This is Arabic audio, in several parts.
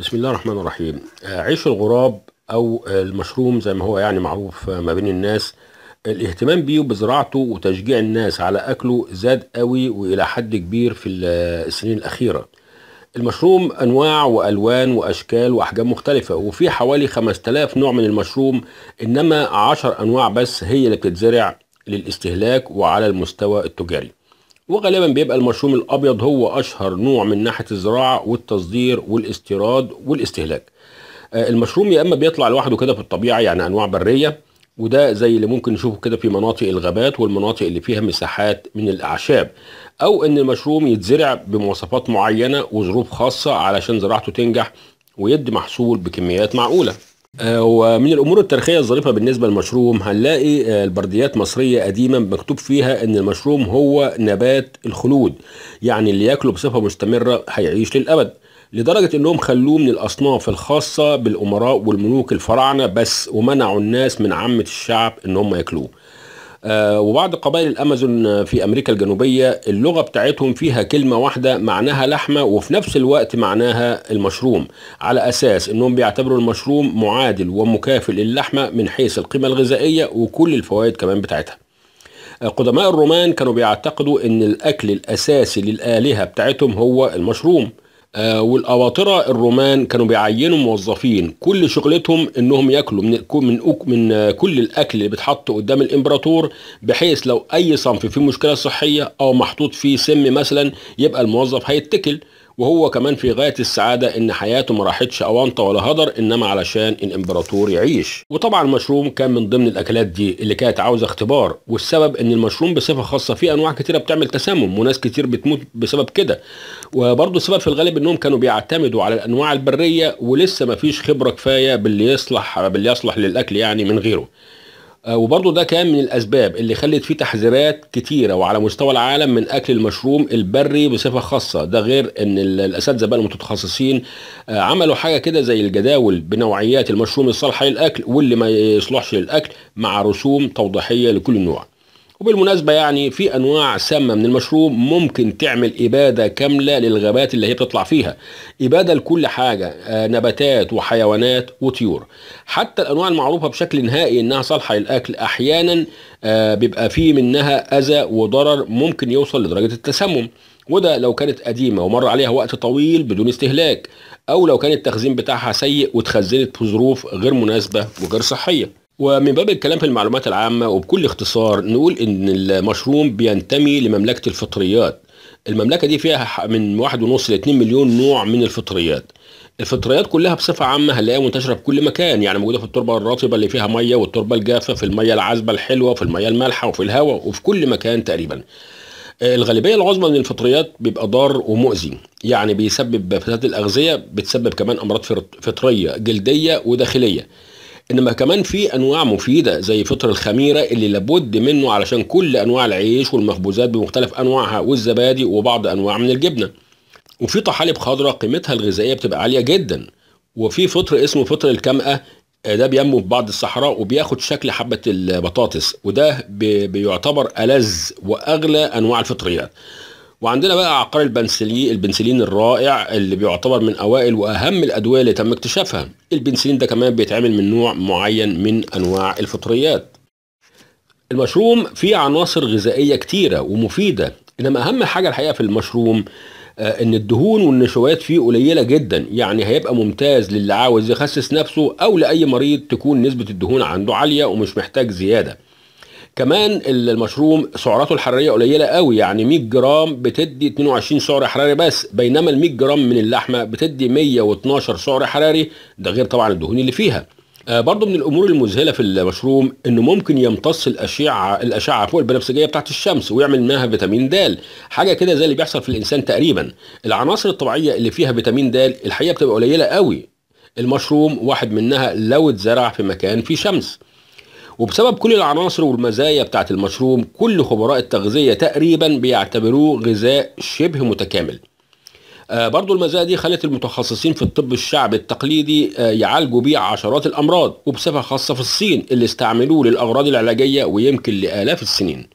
بسم الله الرحمن الرحيم آه، عيش الغراب او المشروم زي ما هو يعني معروف آه، ما بين الناس الاهتمام بيه وبزراعته وتشجيع الناس على اكله زاد قوي والى حد كبير في السنين الاخيره المشروم انواع والوان واشكال واحجام مختلفه وفي حوالي 5000 نوع من المشروم انما 10 انواع بس هي اللي بتتزرع للاستهلاك وعلى المستوى التجاري وغالبا بيبقى المشروم الابيض هو اشهر نوع من ناحيه الزراعه والتصدير والاستيراد والاستهلاك آه، المشروم يا اما بيطلع لوحده كده في الطبيعه يعني انواع بريه وده زي اللي ممكن نشوفه كده في مناطق الغابات والمناطق اللي فيها مساحات من الاعشاب او ان المشروم يتزرع بمواصفات معينه وظروف خاصه علشان زراعته تنجح ويدي محصول بكميات معقوله آه، ومن الامور التاريخيه الظريفه بالنسبه للمشروم هنلاقي آه، البرديات مصريه قديما مكتوب فيها ان المشروم هو نبات الخلود يعني اللي ياكله بصفه مستمره هيعيش للابد لدرجة انهم خلوه من الاصناف الخاصة بالامراء والملوك الفراعنة بس ومنعوا الناس من عامة الشعب انهم ياكلوه آه، وبعض قبائل الامازون في امريكا الجنوبيه اللغه بتاعتهم فيها كلمه واحده معناها لحمه وفي نفس الوقت معناها المشروم على اساس انهم بيعتبروا المشروم معادل ومكافئ للحمه من حيث القيمه الغذائيه وكل الفوائد كمان بتاعتها آه، قدماء الرومان كانوا بيعتقدوا ان الاكل الاساسي للالهه بتاعتهم هو المشروم آه، والأباطرة الرومان كانوا بيعينوا موظفين كل شغلتهم انهم ياكلوا من من من آه، كل الاكل اللي بيتحط قدام الامبراطور بحيث لو اي صنف فيه مشكله صحيه او محطوط فيه سم مثلا يبقى الموظف هيتكل وهو كمان في غايه السعاده ان حياته ما راحتش اونطه ولا هدر انما علشان الامبراطور يعيش وطبعا المشروم كان من ضمن الاكلات دي اللي كانت عاوزه اختبار والسبب ان المشروم بصفه خاصه في انواع كتيره بتعمل تسمم وناس كتير بتموت بسبب كده وبرضه السبب في الغالب انهم كانوا بيعتمدوا على الانواع البريه ولسه ما فيش خبره كفايه باللي يصلح باللي يصلح للاكل يعني من غيره آه، وبرضه ده كان من الاسباب اللي خلت فيه تحذيرات كتيره وعلى مستوى العالم من اكل المشروم البري بصفه خاصه ده غير ان الاساتذه بقى المتخصصين آه، عملوا حاجه كده زي الجداول بنوعيات المشروم الصالحه للاكل واللي ما يصلحش للاكل مع رسوم توضيحيه لكل نوع وبالمناسبة يعني في أنواع سامة من المشروب ممكن تعمل إبادة كاملة للغابات اللي هي بتطلع فيها إبادة لكل حاجة آه، نباتات وحيوانات وطيور حتى الأنواع المعروفة بشكل نهائي إنها صالحة للأكل أحيانا آه، بيبقى فيه منها أذى وضرر ممكن يوصل لدرجة التسمم وده لو كانت قديمة ومر عليها وقت طويل بدون استهلاك أو لو كان التخزين بتاعها سيء وتخزنت في ظروف غير مناسبة وغير صحية ومن باب الكلام في المعلومات العامة وبكل اختصار نقول إن المشروم بينتمي لمملكة الفطريات المملكة دي فيها من واحد ونص ل 2 مليون نوع من الفطريات الفطريات كلها بصفة عامة هنلاقيها منتشرة في كل مكان يعني موجودة في التربة الرطبة اللي فيها مية والتربة الجافة في المية العذبة الحلوة في المية المالحة وفي الهواء وفي كل مكان تقريبا الغالبية العظمى من الفطريات بيبقى ضار ومؤذي يعني بيسبب فساد الأغذية بتسبب كمان أمراض فطرية جلدية وداخلية انما كمان في انواع مفيده زي فطر الخميره اللي لابد منه علشان كل انواع العيش والمخبوزات بمختلف انواعها والزبادي وبعض انواع من الجبنه وفي طحالب خضراء قيمتها الغذائيه بتبقى عاليه جدا وفي فطر اسمه فطر الكمأة ده بينمو في بعض الصحراء وبياخد شكل حبة البطاطس وده بيعتبر ألذ وأغلى أنواع الفطريات وعندنا بقى عقار البنسلين البنسلين الرائع اللي بيعتبر من اوائل واهم الادويه اللي تم اكتشافها البنسلين ده كمان بيتعمل من نوع معين من انواع الفطريات المشروم فيه عناصر غذائيه كتيره ومفيده انما اهم حاجه الحقيقه في المشروم آه، ان الدهون والنشويات فيه قليله جدا يعني هيبقى ممتاز للي عاوز يخسس نفسه او لاي مريض تكون نسبه الدهون عنده عاليه ومش محتاج زياده كمان المشروم سعراته الحراريه قليله قوي يعني 100 جرام بتدي 22 سعر حراري بس بينما ال 100 جرام من اللحمه بتدي 112 سعر حراري ده غير طبعا الدهون اللي فيها آه من الامور المذهله في المشروم انه ممكن يمتص الاشعه الاشعه فوق البنفسجيه بتاعت الشمس ويعمل منها فيتامين د حاجه كده زي اللي بيحصل في الانسان تقريبا العناصر الطبيعيه اللي فيها فيتامين د الحقيقه بتبقى قليله قوي المشروم واحد منها لو اتزرع في مكان فيه شمس وبسبب كل العناصر والمزايا بتاعت المشروم كل خبراء التغذية تقريبا بيعتبروه غذاء شبه متكامل آه، برضو المزايا دي خلت المتخصصين في الطب الشعبي التقليدي آه، يعالجوا بيه عشرات الأمراض وبصفة خاصة في الصين اللي استعملوه للأغراض العلاجية ويمكن لآلاف السنين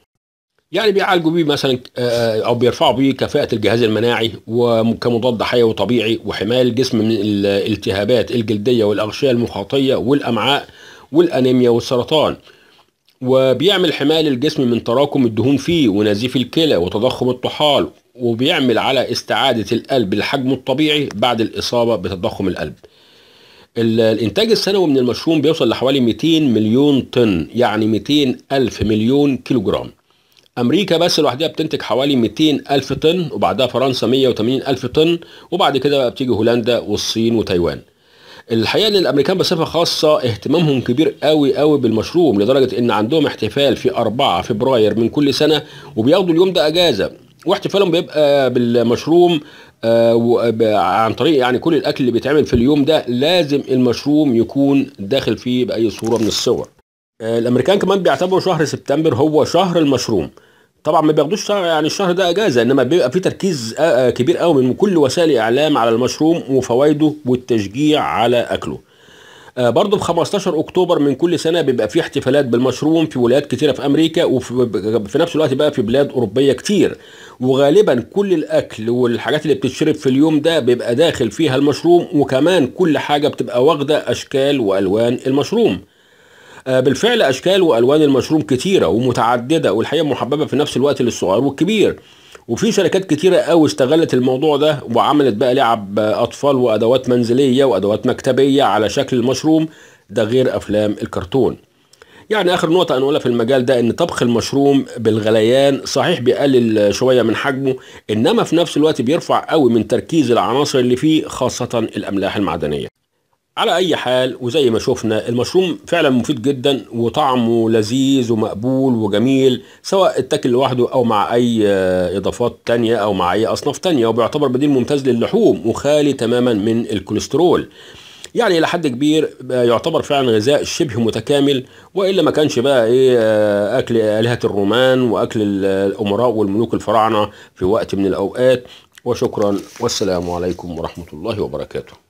يعني بيعالجوا بيه مثلا آه، او بيرفعوا بيه كفاءه الجهاز المناعي وكمضاد حيوي طبيعي وحمايه الجسم من الالتهابات الجلديه والاغشيه المخاطيه والامعاء والأنيميا والسرطان وبيعمل حماية للجسم من تراكم الدهون فيه ونزيف الكلى وتضخم الطحال وبيعمل على استعادة القلب لحجمه الطبيعي بعد الإصابة بتضخم القلب الإنتاج السنوي من المشروم بيوصل لحوالي 200 مليون طن يعني 200 ألف مليون جرام امريكا بس لوحدها بتنتج حوالي 200 الف طن وبعدها فرنسا 180 الف طن وبعد كده بقى بتيجي هولندا والصين وتايوان الحقيقه ان الامريكان بصفه خاصه اهتمامهم كبير قوي قوي بالمشروم لدرجه ان عندهم احتفال في 4 فبراير من كل سنه وبياخدوا اليوم ده اجازه واحتفالهم بيبقى بالمشروم آه عن طريق يعني كل الاكل اللي بيتعمل في اليوم ده لازم المشروم يكون داخل فيه باي صوره من الصور آه الامريكان كمان بيعتبروا شهر سبتمبر هو شهر المشروم طبعا ما بياخدوش يعني الشهر ده اجازه انما بيبقى في تركيز آه، آه، كبير قوي من كل وسائل الاعلام على المشروم وفوائده والتشجيع على اكله برضه في 15 اكتوبر من كل سنه بيبقى في احتفالات بالمشروم في ولايات كتيره في امريكا وفي نفس الوقت بقى في بلاد اوروبيه كتير وغالبا كل الاكل والحاجات اللي بتتشرب في اليوم ده بيبقى داخل فيها المشروم وكمان كل حاجه بتبقى واخده اشكال والوان المشروم آه، بالفعل أشكال وألوان المشروم كتيرة ومتعددة والحقيقة محببة في نفس الوقت للصغير والكبير وفي شركات كتيرة قوي استغلت الموضوع ده وعملت بقى لعب أطفال وأدوات منزلية وأدوات مكتبية على شكل المشروم ده غير أفلام الكرتون يعني آخر نقطة أنا في المجال ده إن طبخ المشروم بالغليان صحيح بيقلل شوية من حجمه إنما في نفس الوقت بيرفع قوي من تركيز العناصر اللي فيه خاصة الأملاح المعدنية على اي حال وزي ما شفنا المشروم فعلا مفيد جدا وطعمه لذيذ ومقبول وجميل سواء اتاكل لوحده او مع اي آه، اضافات تانية او مع اي اصناف تانية وبيعتبر بديل ممتاز للحوم وخالي تماما من الكوليسترول يعني الى حد كبير آه، يعتبر فعلا غذاء شبه متكامل والا ما كانش بقى ايه آه، اكل الهه الرومان واكل الامراء والملوك الفراعنه في وقت من الاوقات وشكرا والسلام عليكم ورحمه الله وبركاته